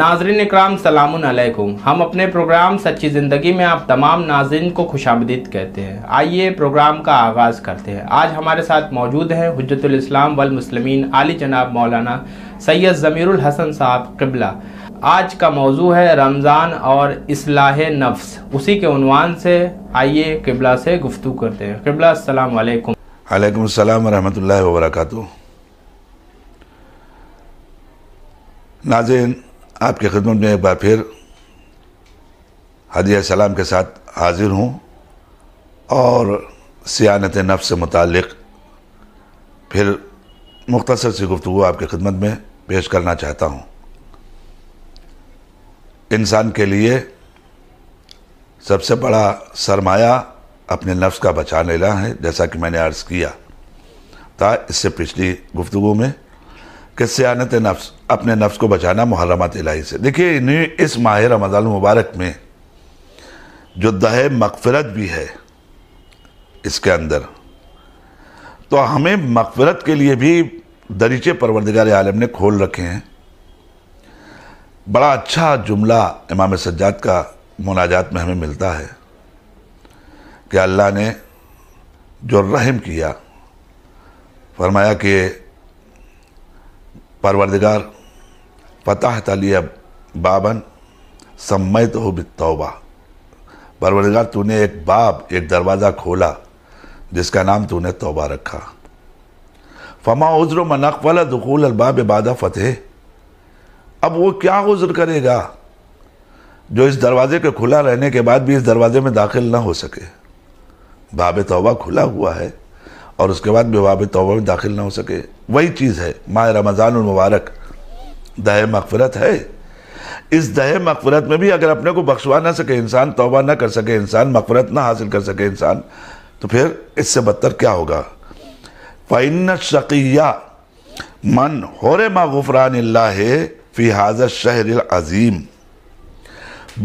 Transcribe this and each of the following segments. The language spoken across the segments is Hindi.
नाजरन इक्राम सलामकुम हम अपने प्रोग्राम सच्ची ज़िंदगी में आप तमाम नाजरन को खुशामदीद कहते हैं आइए प्रोग्राम का आगाज़ करते हैं आज हमारे साथ मौजूद हैं हजतम वलमसलमिन आली जनाब मौलाना सैयद ज़मीरुल हसन साहब किबला आज का मौजू है रमज़ान और असलाह नफ्स उसी के उनवान से आइए किबला से गुफ्तु करते हैं किबला अल्लाम वालेकुम वरहमल वर्क नाजिन आपकी खिदमत में एक बार फिर हदिया सलाम के साथ हाजिर हूँ और सियानत नफ्स से मुतक फिर मुख्तसर सी गुफ्तु आपकी खिदमत में पेश करना चाहता हूँ इंसान के लिए सबसे बड़ा सरमाया अपने नफ्स का बचा लेना है जैसा कि मैंने अर्ज़ किया था इससे पिछली गुफ्तु में कि सियानत नफ्स अपने नफ्स को बचाना मुहरमत इलाही से देखिए इन्हीं इस माह रमज़ान मुबारक में जो दहे मगफरत भी है इसके अंदर तो हमें मगफरत के लिए भी दरीचे परवरदिगार आलम ने खोल रखे हैं बड़ा अच्छा जुमला इमाम सज्जाद का मुनाजात में हमें मिलता है कि अल्लाह ने जो रहम किया फरमाया कि परवरदिगार फ़तः तलिया बाबन सम्मय तो हो तौबा परवरदिगार तूने एक बाब एक दरवाज़ा खोला जिसका नाम तूने तौबा रखा फमा उज्र मनकवला दखूल अलबाब बादा फ़तेह अब वो क्या उज्र करेगा जो इस दरवाज़े के खुला रहने के बाद भी इस दरवाज़े में दाखिल ना हो सके बाब तौबा खुला हुआ है और उसके बाद भी वाब तोबा में दाखिल ना हो सके वही चीज़ है माह रमज़ान मुबारक दह मकफरत है इस दह मकफरत में भी अगर अपने को बख्शवा ना सके इंसान तोबा ना कर सके इंसान मकफरत ना हासिल कर सके इंसान तो फिर इससे बदतर क्या होगा फ़ैन शकिया मन होरे मा गुफरान फ़ी हाजर शहर अज़ीम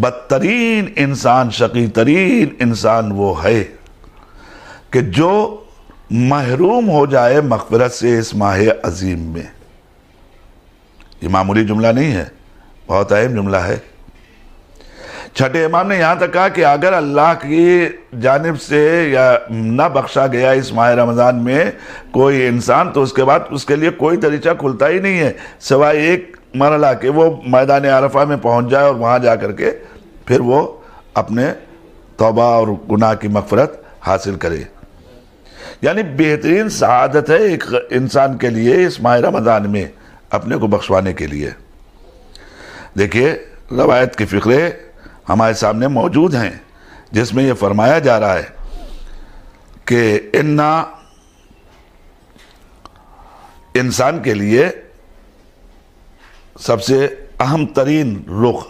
बदतरीन इंसान शकी तरीन इंसान वो है कि जो महरूम हो जाए मकबरत से इस माह अजीम में ये मामूली जुमला नहीं है बहुत अहम जुमला है छठे इमाम ने यहाँ तक कहा कि अगर अल्लाह की जानब से या ना बख्शा गया इस माह रमज़ान में कोई इंसान तो उसके बाद उसके लिए कोई तरीका खुलता ही नहीं है सिवाय एक मरला के वो मैदान आरफा में पहुँच जाए और वहाँ जा करके के फिर वो अपने तोबा और गुनाह की मफरत हासिल करे यानी बेहतरीन शहादत है एक इंसान के लिए इस माह रमदान में अपने को बख्शवाने के लिए देखिए रवायत के फ़िक्रे हमारे सामने मौजूद हैं जिसमें यह फरमाया जा रहा है कि इन्ना इंसान के लिए सबसे अहम तरीन रुख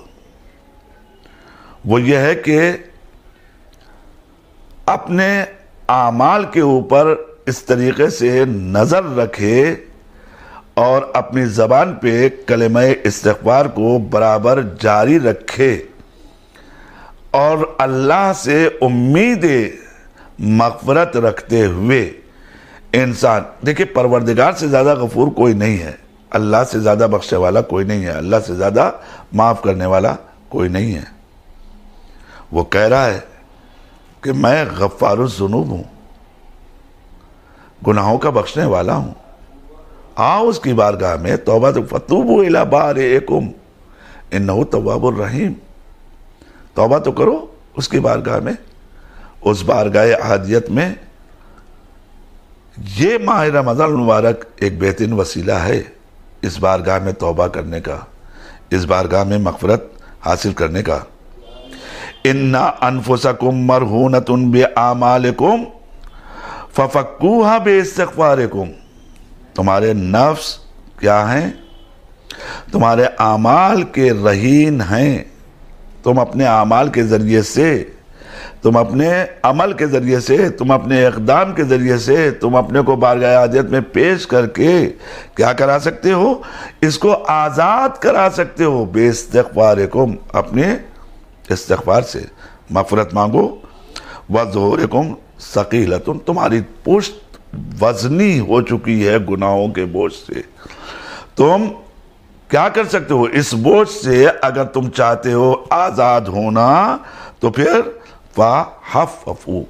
वो यह है कि अपने आमाल के ऊपर इस तरीके से नज़र रखे और अपनी ज़बान पे कलम इस्तबार को बराबर जारी रखे और अल्लाह से उम्मीद मगफरत रखते हुए इंसान देखिए परवरदिगार से ज़्यादा गफूर कोई नहीं है अल्लाह से ज़्यादा बख्शे वाला कोई नहीं है अल्लाह से ज़्यादा माफ़ करने वाला कोई नहीं है वो कह रहा है कि मैं गफार जुनूब हूँ गुनाहों का बख्शने वाला हूँ आओ उसकी बारगाह में तोबा तो फतूब इला बार एकुम इन रहीम तोबा तो करो उसकी बारगाह में उस बारगाह आदियत में ये माह रमज़ान मुबारक एक बेहतरीन वसीला है इस बारगाह में तोबा करने का इस बारगाह में मफरत हासिल करने का इन्ना अनफुसकुम मरहून बे आमालकुम फ़फ़क्ूहा बे तुम्हारे नफ्स क्या हैं तुम्हारे आमाल के रहीन हैं तुम अपने आमाल के ज़रिए से तुम अपने अमल के ज़रिए से तुम अपने इकदाम के ज़रिए से तुम अपने को बारगाह आदत में पेश करके क्या करा सकते हो इसको आज़ाद करा सकते हो बेस्तवारकुम अपने इस्तार से मफरत मांगो वजहर कम तुम तुम्हारी पुश्त वजनी हो चुकी है गुनाहों के बोझ से तुम क्या कर सकते हो इस बोझ से अगर तुम चाहते हो आज़ाद होना तो फिर वाह हफू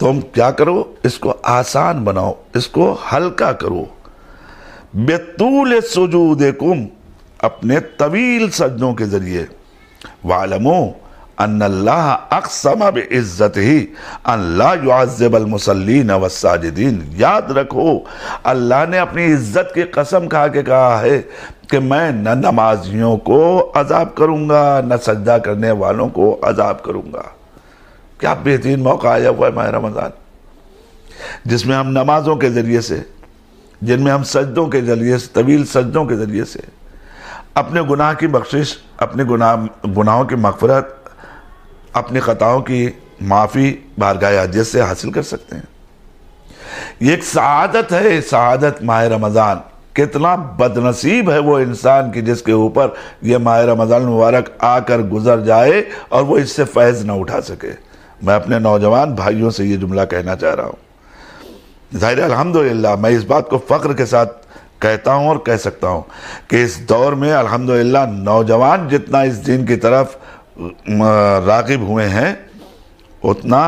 तुम क्या करो इसको आसान बनाओ इसको हल्का करो बेतूल सजूद कुम अपने तवील सजदों के ज़रिए वालमो अनल्लाह अकसम अब इज़्ज़त ही अल्लाहबलमसलिन वसाजदीन याद रखो अल्लाह ने अपनी इज़्ज़त की कसम खा के कहा है कि मैं न नमाजियों को अजाब करूँगा न सजदा करने वालों को अजाब करूँगा क्या बेहतरीन मौका आया हुआ है माह रमज़ान जिसमें हम नमाज़ों के ज़रिए से जिनमें हम सजदों के ज़रिए से तवील सजदों के ज़रिए से अपने गुनाह की बख्शिश अपने गुनाह गुनाहों की मफफरत अपने ख़ताओं की माफ़ी बारगाह आजियत से हासिल कर सकते हैं ये एक शहादत है शहादत माह रमज़ान कितना बदनसीब है वो इंसान की जिसके ऊपर ये माह रमज़ान मुबारक आकर गुजर जाए और वो इससे फैज़ ना उठा सके मैं अपने नौजवान भाइयों से ये जुमला कहना चाह रहा हूँ ज़ाहिर अलहमदिल्ला मैं इस बात को फ़ख्र के साथ कहता हूं और कह सकता हूं कि इस दौर में अल्हम्दुलिल्लाह नौजवान जितना इस दिन की तरफ रागिब हुए हैं उतना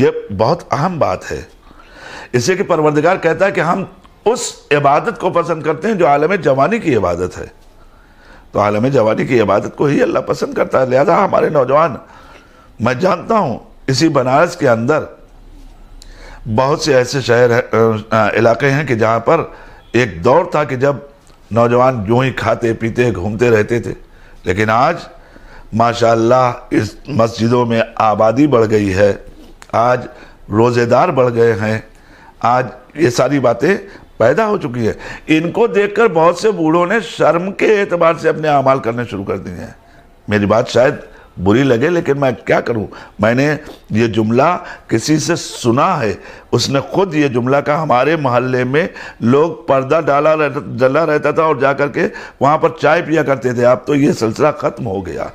ये बहुत अहम बात है इसे कि परवरदिगार कहता है कि हम उस इबादत को पसंद करते हैं जो आलम जवानी की इबादत है तो आलम जवानी की इबादत को ही अल्लाह पसंद करता है लिहाजा हमारे नौजवान मैं जानता हूँ इसी बनारस के अंदर बहुत से ऐसे शहर है, इलाके हैं कि जहाँ पर एक दौर था कि जब नौजवान जो ही खाते पीते घूमते रहते थे लेकिन आज माशाल्लाह इस मस्जिदों में आबादी बढ़ गई है आज रोज़ेदार बढ़ गए हैं आज ये सारी बातें पैदा हो चुकी है इनको देखकर बहुत से बूढ़ों ने शर्म के एतबार से अपने अमाल करने शुरू कर दिए हैं मेरी बात शायद बुरी लगे लेकिन मैं क्या करूं मैंने ये जुमला किसी से सुना है उसने खुद ये जुमला कहा हमारे मोहल्ले में लोग पर्दा डाला रहता डला रहता था और जा कर के वहाँ पर चाय पिया करते थे अब तो ये सिलसिला ख़त्म हो गया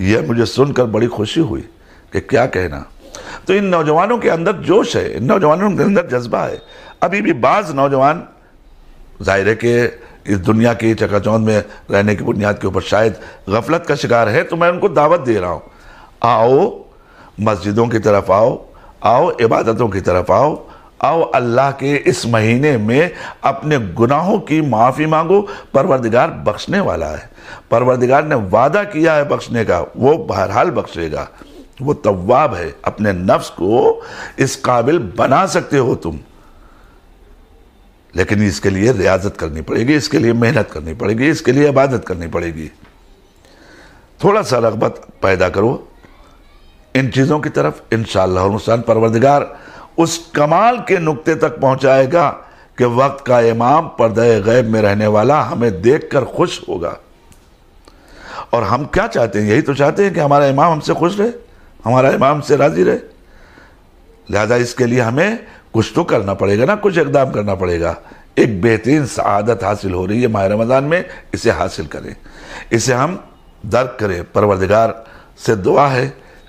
यह मुझे सुनकर बड़ी खुशी हुई कि क्या कहना तो इन नौजवानों के अंदर जोश है इन नौजवानों के अंदर जज्बा है अभी भी बाज़ नौजवान ज़ाहिर के इस दुनिया के चकाचौंध में रहने की बुनियाद के ऊपर शायद गफलत का शिकार है तो मैं उनको दावत दे रहा हूँ आओ मस्जिदों की तरफ आओ आओ इबादतों की तरफ आओ आओ अल्लाह के इस महीने में अपने गुनाहों की माफ़ी मांगो परवरदिगार बख्शने वाला है परवरदिगार ने वादा किया है बख्शने का वो बहरहाल बख्शेगा वो तवाब है अपने नफ्स को इस काबिल बना सकते हो तुम लेकिन इसके लिए रियाजत करनी पड़ेगी इसके लिए मेहनत करनी पड़ेगी इसके लिए इबादत करनी पड़ेगी थोड़ा सा रगबत पैदा करो इन चीज़ों की तरफ इन शनुसान परवरदिगार उस कमाल के नुक्ते तक पहुंचाएगा कि वक्त का इमाम पर्दे गैब में रहने वाला हमें देख कर खुश होगा और हम क्या चाहते हैं यही तो चाहते हैं कि हमारा इमाम हमसे खुश रहे हमारा इमाम से राज़ी रहे लिहाजा इसके लिए हमें कुछ तो करना पड़ेगा ना कुछ इकदाम करना पड़ेगा एक बेहतरीन शहादत हासिल हो रही है माह रमज़ान में इसे हासिल करें इसे हम दर्क करें परवरदिगार से दुआ है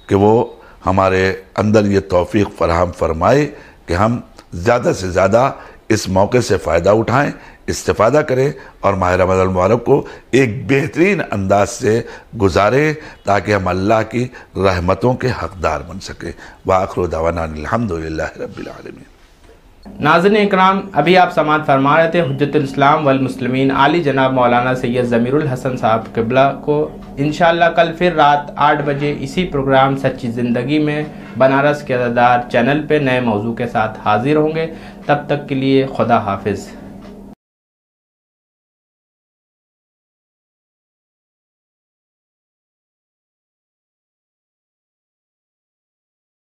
कि वो हमारे अंदर ये तोफ़ी फरहम फरमाए कि हम ज़्यादा से ज़्यादा इस मौके से फ़ायदा उठाएं इस्तादा करें और माह रमज़ान मुबारक को एक बेहतरीन अंदाज से गुजारें ताकि हम अल्लाह की रहमतों के हकदार बन सकें वाखर दवाना अलहमदिल्ला रबीआलमी नाजन इकराम अभी आप समात फरमा रहे थे हजतलाम वलमसलमिन आली जनाब मौलाना सैयद ज़मीरुल हसन साहब किबला को इन कल फिर रात आठ बजे इसी प्रोग्राम सच्ची ज़िंदगी में बनारस के अदार चैनल पर नए मौजू के साथ हाजिर होंगे तब तक के लिए खुदा हाफिज़